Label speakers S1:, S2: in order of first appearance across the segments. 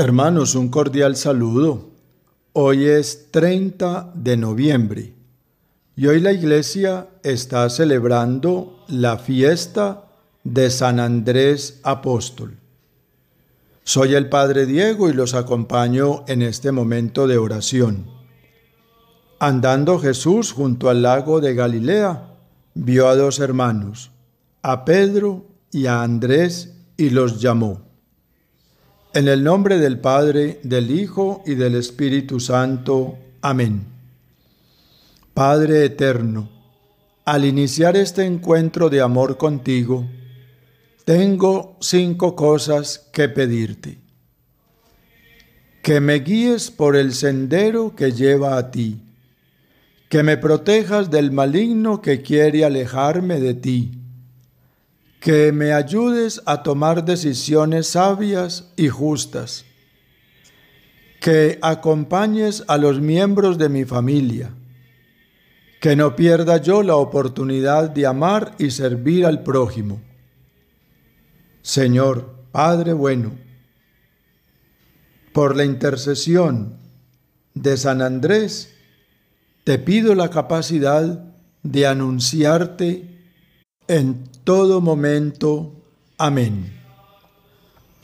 S1: Hermanos, un cordial saludo. Hoy es 30 de noviembre y hoy la iglesia está celebrando la fiesta de San Andrés Apóstol. Soy el Padre Diego y los acompaño en este momento de oración. Andando Jesús junto al lago de Galilea, vio a dos hermanos, a Pedro y a Andrés, y los llamó. En el nombre del Padre, del Hijo y del Espíritu Santo. Amén. Padre eterno, al iniciar este encuentro de amor contigo, tengo cinco cosas que pedirte. Que me guíes por el sendero que lleva a ti. Que me protejas del maligno que quiere alejarme de ti que me ayudes a tomar decisiones sabias y justas, que acompañes a los miembros de mi familia, que no pierda yo la oportunidad de amar y servir al prójimo. Señor, Padre bueno, por la intercesión de San Andrés, te pido la capacidad de anunciarte en todo momento. Amén.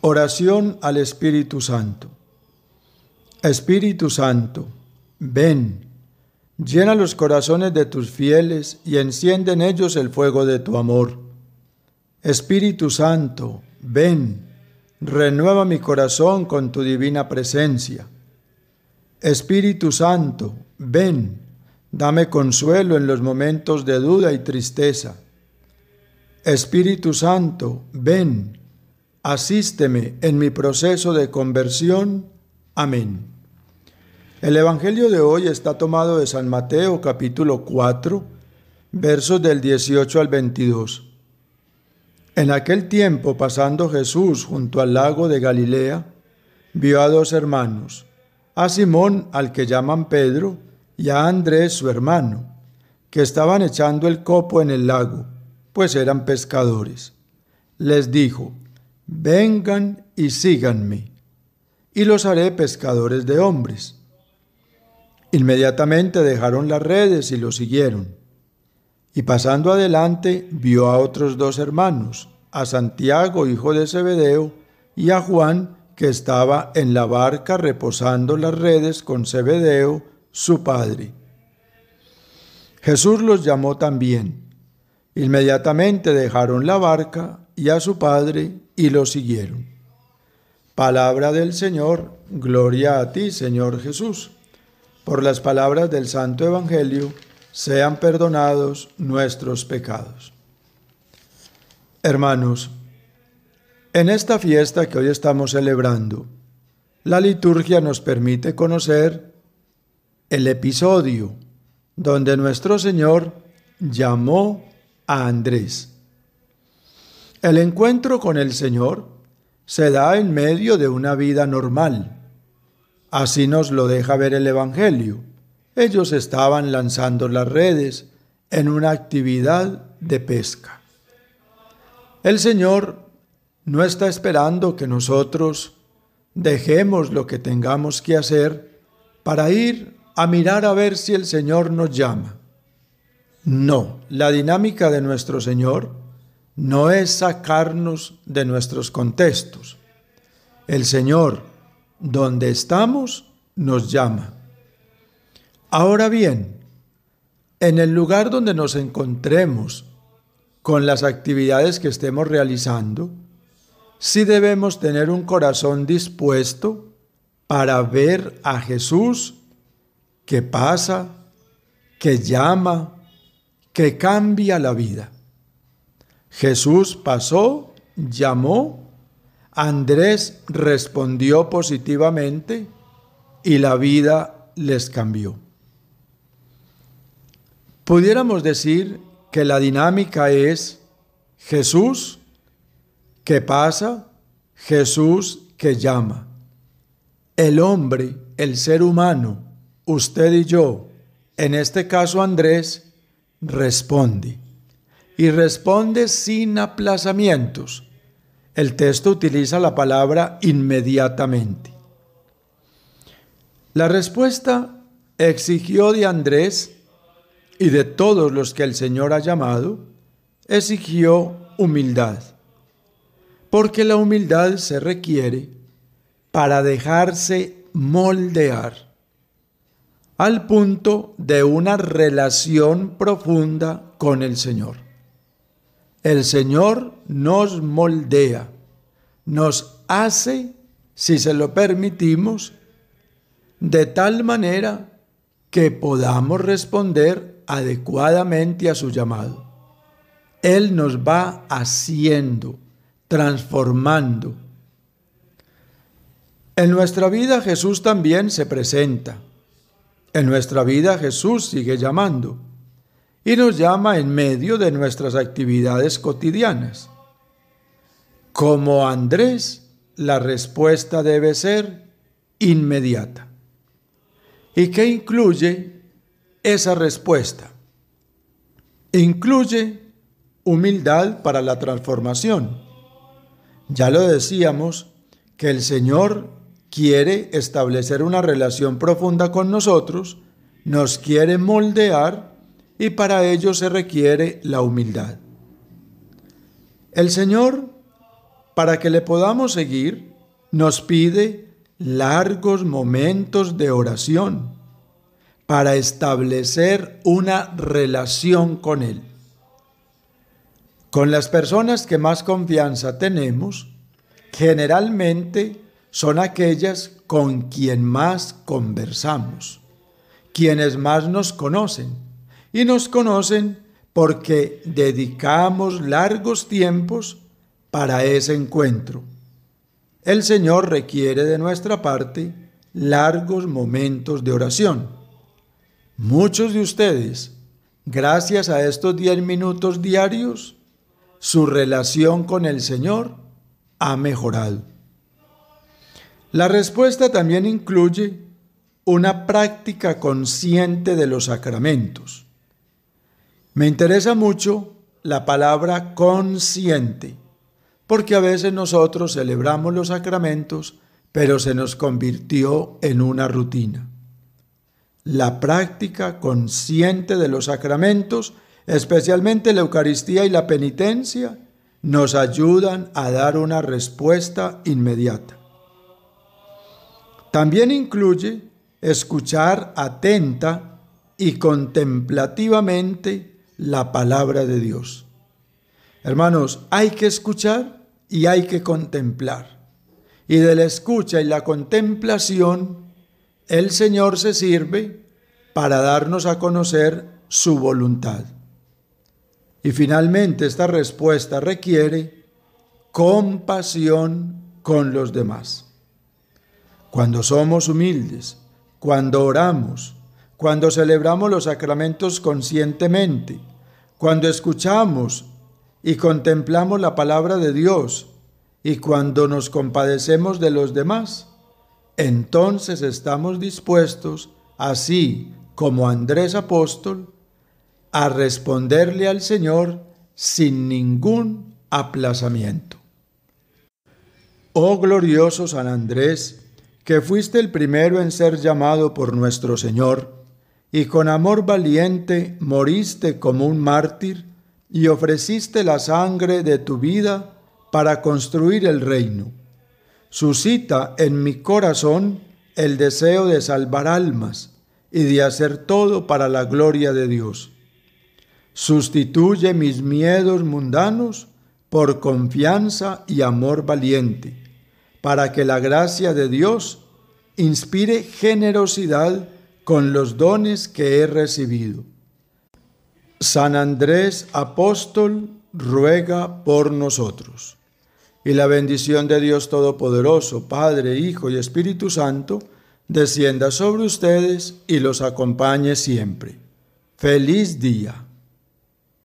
S1: Oración al Espíritu Santo. Espíritu Santo, ven, llena los corazones de tus fieles y enciende en ellos el fuego de tu amor. Espíritu Santo, ven, renueva mi corazón con tu divina presencia. Espíritu Santo, ven, dame consuelo en los momentos de duda y tristeza. Espíritu Santo, ven, asísteme en mi proceso de conversión. Amén. El Evangelio de hoy está tomado de San Mateo capítulo 4, versos del 18 al 22. En aquel tiempo, pasando Jesús junto al lago de Galilea, vio a dos hermanos, a Simón al que llaman Pedro y a Andrés su hermano, que estaban echando el copo en el lago pues eran pescadores. Les dijo, vengan y síganme, y los haré pescadores de hombres. Inmediatamente dejaron las redes y lo siguieron. Y pasando adelante vio a otros dos hermanos, a Santiago, hijo de Zebedeo, y a Juan, que estaba en la barca reposando las redes con Zebedeo, su padre. Jesús los llamó también Inmediatamente dejaron la barca y a su padre y lo siguieron. Palabra del Señor, gloria a ti, Señor Jesús. Por las palabras del Santo Evangelio, sean perdonados nuestros pecados. Hermanos, en esta fiesta que hoy estamos celebrando, la liturgia nos permite conocer el episodio donde nuestro Señor llamó a Andrés. El encuentro con el Señor se da en medio de una vida normal. Así nos lo deja ver el Evangelio. Ellos estaban lanzando las redes en una actividad de pesca. El Señor no está esperando que nosotros dejemos lo que tengamos que hacer para ir a mirar a ver si el Señor nos llama. No, la dinámica de nuestro Señor no es sacarnos de nuestros contextos. El Señor, donde estamos, nos llama. Ahora bien, en el lugar donde nos encontremos con las actividades que estemos realizando, sí debemos tener un corazón dispuesto para ver a Jesús que pasa, que llama, que cambia la vida. Jesús pasó, llamó, Andrés respondió positivamente y la vida les cambió. Pudiéramos decir que la dinámica es Jesús que pasa, Jesús que llama. El hombre, el ser humano, usted y yo, en este caso Andrés, responde. Y responde sin aplazamientos. El texto utiliza la palabra inmediatamente. La respuesta exigió de Andrés y de todos los que el Señor ha llamado, exigió humildad. Porque la humildad se requiere para dejarse moldear al punto de una relación profunda con el Señor. El Señor nos moldea, nos hace, si se lo permitimos, de tal manera que podamos responder adecuadamente a su llamado. Él nos va haciendo, transformando. En nuestra vida Jesús también se presenta en nuestra vida Jesús sigue llamando y nos llama en medio de nuestras actividades cotidianas. Como Andrés, la respuesta debe ser inmediata. ¿Y qué incluye esa respuesta? Incluye humildad para la transformación. Ya lo decíamos, que el Señor quiere establecer una relación profunda con nosotros, nos quiere moldear y para ello se requiere la humildad. El Señor, para que le podamos seguir, nos pide largos momentos de oración para establecer una relación con Él. Con las personas que más confianza tenemos, generalmente son aquellas con quien más conversamos, quienes más nos conocen. Y nos conocen porque dedicamos largos tiempos para ese encuentro. El Señor requiere de nuestra parte largos momentos de oración. Muchos de ustedes, gracias a estos 10 minutos diarios, su relación con el Señor ha mejorado. La respuesta también incluye una práctica consciente de los sacramentos. Me interesa mucho la palabra consciente, porque a veces nosotros celebramos los sacramentos, pero se nos convirtió en una rutina. La práctica consciente de los sacramentos, especialmente la Eucaristía y la penitencia, nos ayudan a dar una respuesta inmediata. También incluye escuchar atenta y contemplativamente la palabra de Dios. Hermanos, hay que escuchar y hay que contemplar. Y de la escucha y la contemplación, el Señor se sirve para darnos a conocer su voluntad. Y finalmente esta respuesta requiere compasión con los demás. Cuando somos humildes, cuando oramos, cuando celebramos los sacramentos conscientemente, cuando escuchamos y contemplamos la palabra de Dios y cuando nos compadecemos de los demás, entonces estamos dispuestos, así como Andrés Apóstol, a responderle al Señor sin ningún aplazamiento. Oh glorioso San Andrés, que fuiste el primero en ser llamado por nuestro Señor, y con amor valiente moriste como un mártir y ofreciste la sangre de tu vida para construir el reino. Suscita en mi corazón el deseo de salvar almas y de hacer todo para la gloria de Dios. Sustituye mis miedos mundanos por confianza y amor valiente para que la gracia de Dios inspire generosidad con los dones que he recibido. San Andrés Apóstol ruega por nosotros. Y la bendición de Dios Todopoderoso, Padre, Hijo y Espíritu Santo, descienda sobre ustedes y los acompañe siempre. Feliz día.